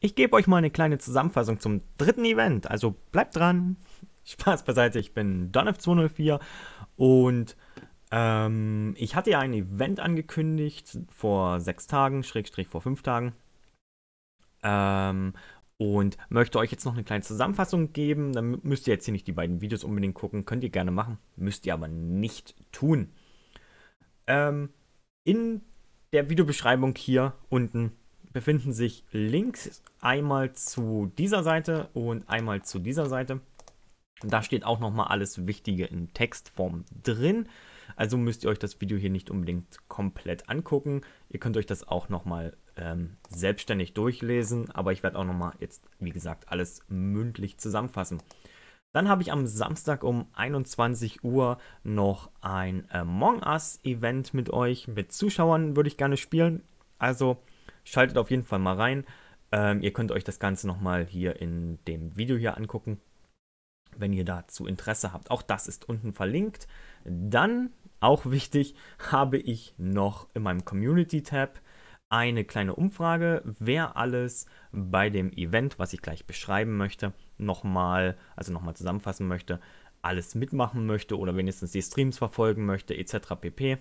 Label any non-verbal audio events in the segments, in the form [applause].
Ich gebe euch mal eine kleine Zusammenfassung zum dritten Event, also bleibt dran. [laughs] Spaß beiseite, ich bin Donf204 und ähm, ich hatte ja ein Event angekündigt vor sechs Tagen, Schrägstrich vor fünf Tagen. Ähm, und möchte euch jetzt noch eine kleine Zusammenfassung geben. Dann müsst ihr jetzt hier nicht die beiden Videos unbedingt gucken. Könnt ihr gerne machen, müsst ihr aber nicht tun. Ähm, in der Videobeschreibung hier unten befinden sich Links einmal zu dieser Seite und einmal zu dieser Seite. Da steht auch nochmal alles Wichtige in Textform drin. Also müsst ihr euch das Video hier nicht unbedingt komplett angucken. Ihr könnt euch das auch nochmal ähm, selbstständig durchlesen. Aber ich werde auch nochmal jetzt, wie gesagt, alles mündlich zusammenfassen. Dann habe ich am Samstag um 21 Uhr noch ein äh, Among Us Event mit euch. Mit Zuschauern würde ich gerne spielen. Also Schaltet auf jeden Fall mal rein. Ähm, ihr könnt euch das Ganze nochmal hier in dem Video hier angucken, wenn ihr dazu Interesse habt. Auch das ist unten verlinkt. Dann, auch [laughs] wichtig, habe ich noch in meinem Community-Tab eine kleine Umfrage, wer alles bei dem Event, was ich gleich beschreiben möchte, nochmal, also nochmal zusammenfassen möchte, alles mitmachen möchte oder wenigstens die Streams verfolgen möchte, etc. pp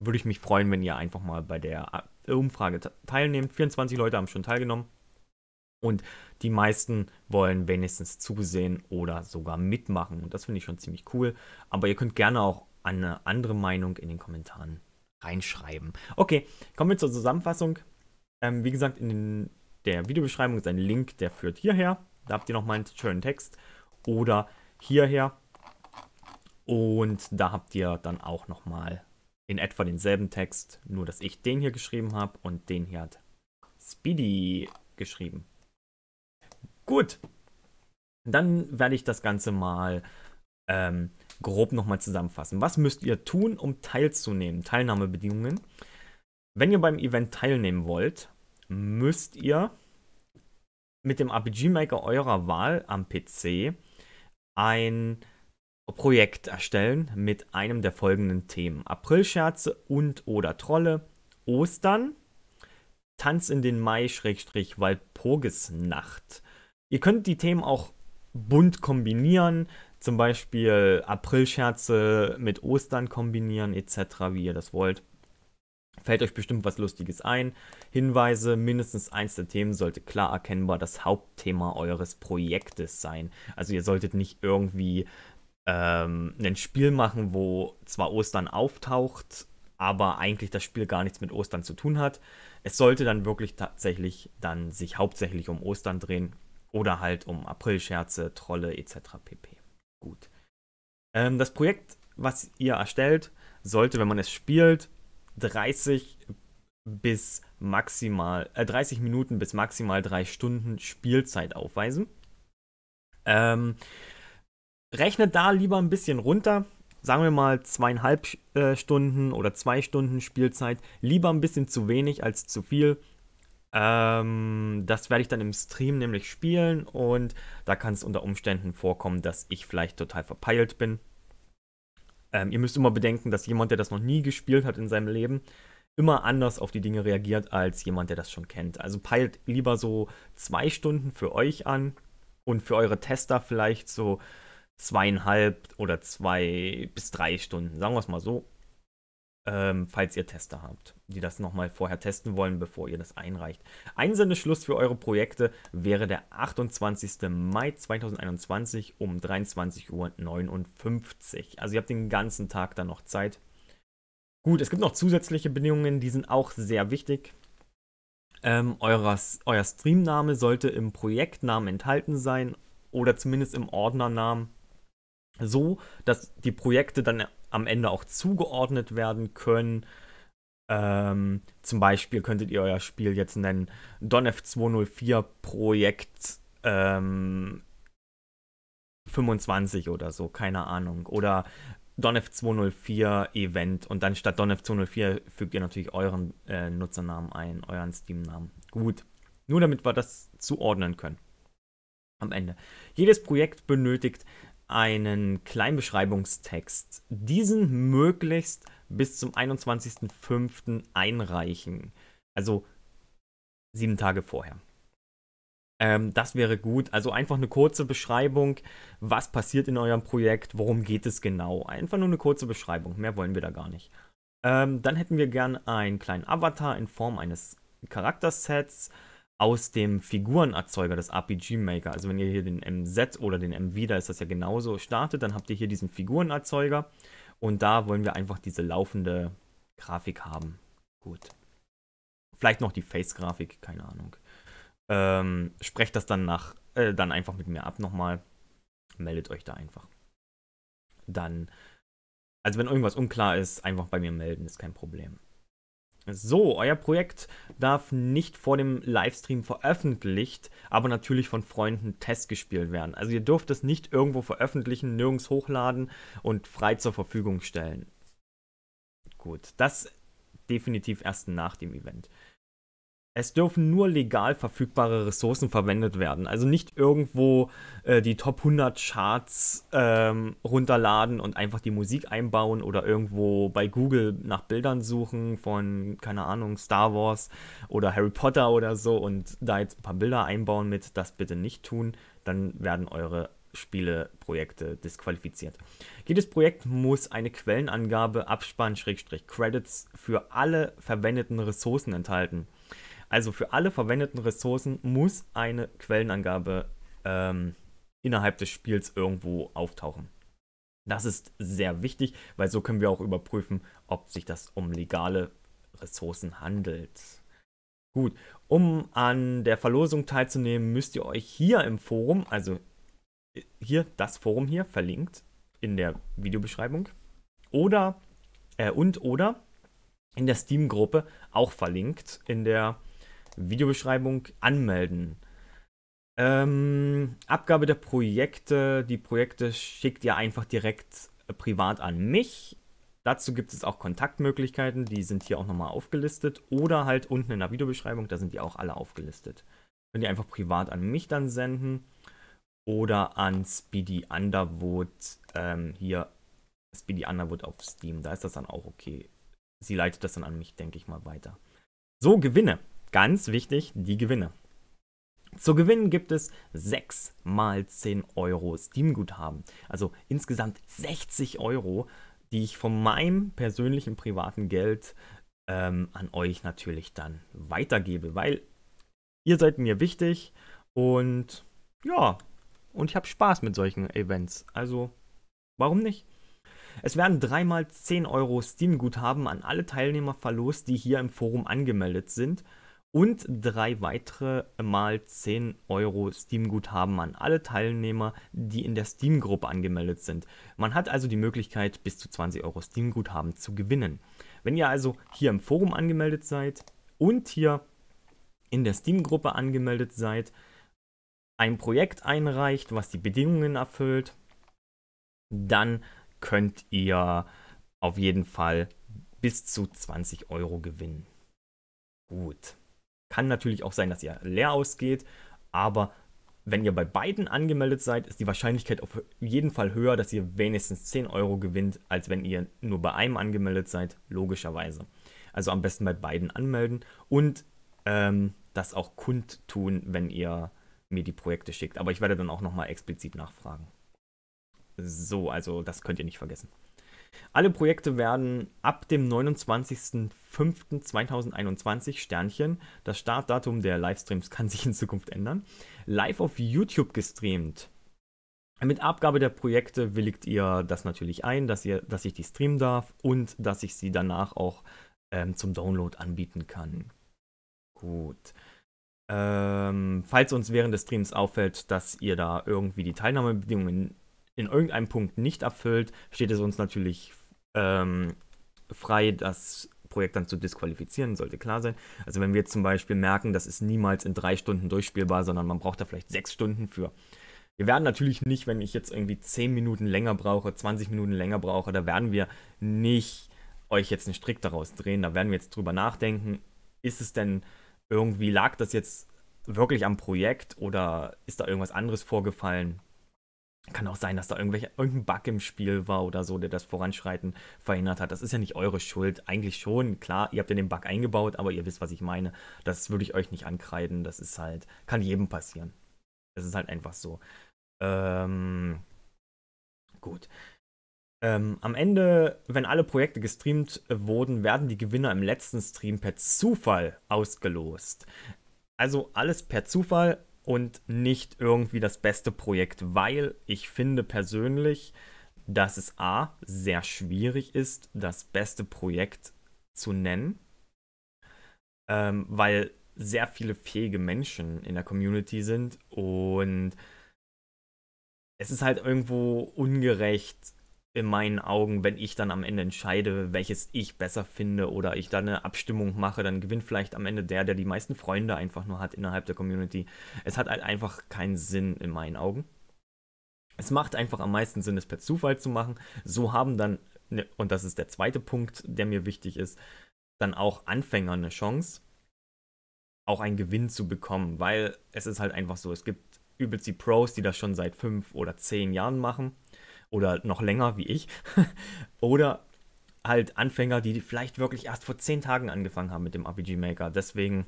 würde ich mich freuen, wenn ihr einfach mal bei der äh, Umfrage teilnehmt. 24 Leute haben schon teilgenommen. Und die meisten wollen wenigstens zusehen oder sogar mitmachen. Und das finde ich schon ziemlich cool. Aber ihr könnt gerne auch eine andere Meinung in den Kommentaren reinschreiben. Okay, kommen wir zur Zusammenfassung. Ähm, wie gesagt, in den, der Videobeschreibung ist ein Link, der führt hierher. Da habt ihr nochmal einen schönen Text. Oder hierher. Und da habt ihr dann auch nochmal in etwa denselben Text, nur dass ich den hier geschrieben habe und den hier hat Speedy geschrieben. Gut, dann werde ich das Ganze mal ähm, grob nochmal zusammenfassen. Was müsst ihr tun, um teilzunehmen? Teilnahmebedingungen. Wenn ihr beim Event teilnehmen wollt, müsst ihr mit dem RPG-Maker eurer Wahl am PC ein Projekt erstellen mit einem der folgenden Themen. Aprilscherze und oder Trolle, Ostern, Tanz in den Mai-Walpurgisnacht. Ihr könnt die Themen auch bunt kombinieren, zum Beispiel Aprilscherze mit Ostern kombinieren etc., wie ihr das wollt. Fällt euch bestimmt was Lustiges ein. Hinweise, mindestens eins der Themen sollte klar erkennbar das Hauptthema eures Projektes sein. Also ihr solltet nicht irgendwie ähm, ein Spiel machen, wo zwar Ostern auftaucht, aber eigentlich das Spiel gar nichts mit Ostern zu tun hat. Es sollte dann wirklich tatsächlich dann sich hauptsächlich um Ostern drehen oder halt um Aprilscherze, Trolle etc. pp. Gut. Ähm, das Projekt, was ihr erstellt, sollte, wenn man es spielt, 30 bis maximal äh, 30 Minuten bis maximal 3 Stunden Spielzeit aufweisen. Ähm, Rechnet da lieber ein bisschen runter. Sagen wir mal zweieinhalb äh, Stunden oder zwei Stunden Spielzeit. Lieber ein bisschen zu wenig als zu viel. Ähm, das werde ich dann im Stream nämlich spielen und da kann es unter Umständen vorkommen, dass ich vielleicht total verpeilt bin. Ähm, ihr müsst immer bedenken, dass jemand, der das noch nie gespielt hat in seinem Leben, immer anders auf die Dinge reagiert als jemand, der das schon kennt. Also peilt lieber so zwei Stunden für euch an und für eure Tester vielleicht so zweieinhalb oder zwei bis drei Stunden, sagen wir es mal so, ähm, falls ihr Tester habt, die das nochmal vorher testen wollen, bevor ihr das einreicht. Einsendeschluss für eure Projekte wäre der 28. Mai 2021 um 23.59 Uhr. Also ihr habt den ganzen Tag dann noch Zeit. Gut, es gibt noch zusätzliche Bedingungen, die sind auch sehr wichtig. Ähm, euer, euer Streamname sollte im Projektnamen enthalten sein oder zumindest im Ordnernamen so, dass die Projekte dann am Ende auch zugeordnet werden können. Ähm, zum Beispiel könntet ihr euer Spiel jetzt nennen Donf 204 Projekt ähm, 25 oder so, keine Ahnung. Oder Donf 204 Event und dann statt Donf 204 fügt ihr natürlich euren äh, Nutzernamen ein, euren Steam-Namen. Gut, nur damit wir das zuordnen können. Am Ende. Jedes Projekt benötigt einen kleinen Beschreibungstext. Diesen möglichst bis zum 21.05. einreichen. Also sieben Tage vorher. Ähm, das wäre gut. Also einfach eine kurze Beschreibung, was passiert in eurem Projekt, worum geht es genau. Einfach nur eine kurze Beschreibung, mehr wollen wir da gar nicht. Ähm, dann hätten wir gern einen kleinen Avatar in Form eines Charaktersets aus dem Figurenerzeuger des RPG Maker, also wenn ihr hier den MZ oder den MV, da ist das ja genauso, startet, dann habt ihr hier diesen Figurenerzeuger und da wollen wir einfach diese laufende Grafik haben. Gut. Vielleicht noch die Face-Grafik, keine Ahnung. Ähm, sprecht das dann nach, äh, dann einfach mit mir ab nochmal. Meldet euch da einfach. Dann, also wenn irgendwas unklar ist, einfach bei mir melden, ist kein Problem. So, euer Projekt darf nicht vor dem Livestream veröffentlicht, aber natürlich von Freunden testgespielt werden. Also ihr dürft es nicht irgendwo veröffentlichen, nirgends hochladen und frei zur Verfügung stellen. Gut, das definitiv erst nach dem Event es dürfen nur legal verfügbare Ressourcen verwendet werden. Also nicht irgendwo äh, die Top 100 Charts ähm, runterladen und einfach die Musik einbauen oder irgendwo bei Google nach Bildern suchen von, keine Ahnung, Star Wars oder Harry Potter oder so und da jetzt ein paar Bilder einbauen mit. Das bitte nicht tun, dann werden eure Spieleprojekte disqualifiziert. Jedes Projekt muss eine Quellenangabe Abspann-Credits für alle verwendeten Ressourcen enthalten. Also für alle verwendeten Ressourcen muss eine Quellenangabe ähm, innerhalb des Spiels irgendwo auftauchen. Das ist sehr wichtig, weil so können wir auch überprüfen, ob sich das um legale Ressourcen handelt. Gut, um an der Verlosung teilzunehmen, müsst ihr euch hier im Forum, also äh, hier das Forum hier verlinkt in der Videobeschreibung oder äh, und oder in der Steam Gruppe auch verlinkt in der Videobeschreibung anmelden. Ähm, Abgabe der Projekte. Die Projekte schickt ihr einfach direkt äh, privat an mich. Dazu gibt es auch Kontaktmöglichkeiten, die sind hier auch nochmal aufgelistet. Oder halt unten in der Videobeschreibung, da sind die auch alle aufgelistet. Könnt ihr einfach privat an mich dann senden oder an Speedy Underwood ähm, hier. Speedy Underwood auf Steam, da ist das dann auch okay. Sie leitet das dann an mich, denke ich mal, weiter. So, Gewinne. Ganz wichtig, die Gewinne. Zu gewinnen gibt es 6 mal 10 Euro Steam-Guthaben. Also insgesamt 60 Euro, die ich von meinem persönlichen privaten Geld ähm, an euch natürlich dann weitergebe, weil ihr seid mir wichtig und ja, und ich habe Spaß mit solchen Events. Also, warum nicht? Es werden 3 dreimal 10 Euro Steam-Guthaben an alle Teilnehmer verlost, die hier im Forum angemeldet sind und drei weitere mal 10 Euro Steam-Guthaben an alle Teilnehmer, die in der Steam-Gruppe angemeldet sind. Man hat also die Möglichkeit, bis zu 20 Euro Steam-Guthaben zu gewinnen. Wenn ihr also hier im Forum angemeldet seid und hier in der Steam-Gruppe angemeldet seid, ein Projekt einreicht, was die Bedingungen erfüllt, dann könnt ihr auf jeden Fall bis zu 20 Euro gewinnen. Gut. Kann natürlich auch sein, dass ihr leer ausgeht, aber wenn ihr bei beiden angemeldet seid, ist die Wahrscheinlichkeit auf jeden Fall höher, dass ihr wenigstens 10 Euro gewinnt, als wenn ihr nur bei einem angemeldet seid, logischerweise. Also am besten bei beiden anmelden und ähm, das auch kundtun, wenn ihr mir die Projekte schickt. Aber ich werde dann auch nochmal explizit nachfragen. So, also das könnt ihr nicht vergessen. Alle Projekte werden ab dem 29.05.2021 Sternchen, das Startdatum der Livestreams kann sich in Zukunft ändern, live auf YouTube gestreamt. Mit Abgabe der Projekte willigt ihr das natürlich ein, dass, ihr, dass ich die streamen darf und dass ich sie danach auch ähm, zum Download anbieten kann. Gut. Ähm, falls uns während des Streams auffällt, dass ihr da irgendwie die Teilnahmebedingungen in irgendeinem Punkt nicht erfüllt, steht es uns natürlich ähm, frei, das Projekt dann zu disqualifizieren, sollte klar sein. Also wenn wir jetzt zum Beispiel merken, das ist niemals in drei Stunden durchspielbar, sondern man braucht da vielleicht sechs Stunden für. Wir werden natürlich nicht, wenn ich jetzt irgendwie zehn Minuten länger brauche, 20 Minuten länger brauche, da werden wir nicht euch jetzt einen Strick daraus drehen, da werden wir jetzt drüber nachdenken, ist es denn irgendwie, lag das jetzt wirklich am Projekt oder ist da irgendwas anderes vorgefallen? Kann auch sein, dass da irgendwelche, irgendein Bug im Spiel war oder so, der das Voranschreiten verhindert hat. Das ist ja nicht eure Schuld. Eigentlich schon, klar, ihr habt ja den Bug eingebaut, aber ihr wisst, was ich meine. Das würde ich euch nicht ankreiden. Das ist halt, kann jedem passieren. Das ist halt einfach so. Ähm, gut. Ähm, am Ende, wenn alle Projekte gestreamt wurden, werden die Gewinner im letzten Stream per Zufall ausgelost. Also alles per Zufall und nicht irgendwie das beste Projekt, weil ich finde persönlich, dass es A sehr schwierig ist, das beste Projekt zu nennen, ähm, weil sehr viele fähige Menschen in der Community sind und es ist halt irgendwo ungerecht, in meinen Augen, wenn ich dann am Ende entscheide, welches ich besser finde oder ich dann eine Abstimmung mache, dann gewinnt vielleicht am Ende der, der die meisten Freunde einfach nur hat innerhalb der Community. Es hat halt einfach keinen Sinn in meinen Augen. Es macht einfach am meisten Sinn, es per Zufall zu machen. So haben dann, ne, und das ist der zweite Punkt, der mir wichtig ist, dann auch Anfänger eine Chance, auch einen Gewinn zu bekommen, weil es ist halt einfach so, es gibt übelst die Pros, die das schon seit fünf oder zehn Jahren machen oder noch länger wie ich. [laughs] oder halt Anfänger, die vielleicht wirklich erst vor 10 Tagen angefangen haben mit dem RPG Maker. Deswegen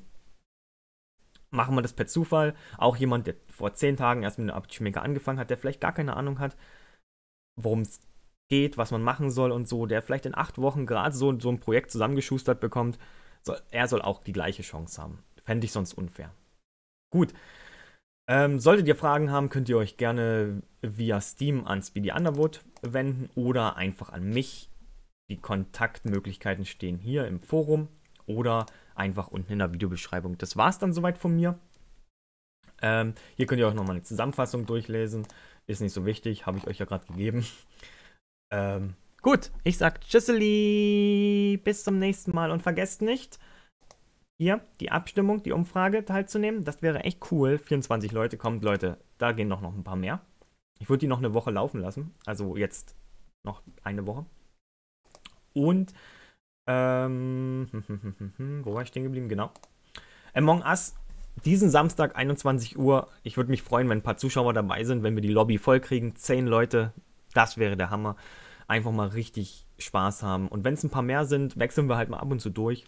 machen wir das per Zufall. Auch jemand, der vor 10 Tagen erst mit dem RPG Maker angefangen hat, der vielleicht gar keine Ahnung hat, worum es geht, was man machen soll und so, der vielleicht in 8 Wochen gerade so, so ein Projekt zusammengeschustert bekommt, soll, er soll auch die gleiche Chance haben. Fände ich sonst unfair. Gut. Ähm, solltet ihr Fragen haben, könnt ihr euch gerne via Steam an Speedy Underwood wenden oder einfach an mich. Die Kontaktmöglichkeiten stehen hier im Forum oder einfach unten in der Videobeschreibung. Das war es dann soweit von mir. Ähm, hier könnt ihr auch nochmal eine Zusammenfassung durchlesen. Ist nicht so wichtig, habe ich euch ja gerade gegeben. [laughs] Ähm, gut, ich sag Tschüsseli, bis zum nächsten Mal und vergesst nicht, hier die Abstimmung, die Umfrage teilzunehmen. Das wäre echt cool. 24 Leute, kommt Leute, da gehen noch, noch ein paar mehr. Ich würde die noch eine Woche laufen lassen. Also jetzt noch eine Woche. Und ähm, [laughs] wo war ich stehen geblieben? Genau. Among Us, diesen Samstag 21 Uhr. Ich würde mich freuen, wenn ein paar Zuschauer dabei sind, wenn wir die Lobby vollkriegen. Zehn Leute, das wäre der Hammer. Einfach mal richtig Spaß haben. Und wenn es ein paar mehr sind, wechseln wir halt mal ab und zu durch.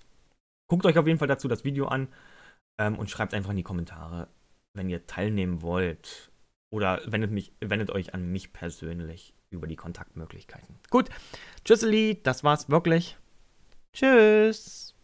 Guckt euch auf jeden Fall dazu das Video an ähm, und schreibt einfach in die Kommentare, wenn ihr teilnehmen wollt. Oder wendet, mich, wendet euch an mich persönlich über die Kontaktmöglichkeiten. Gut, tschüsseli, das war's wirklich. Tschüss.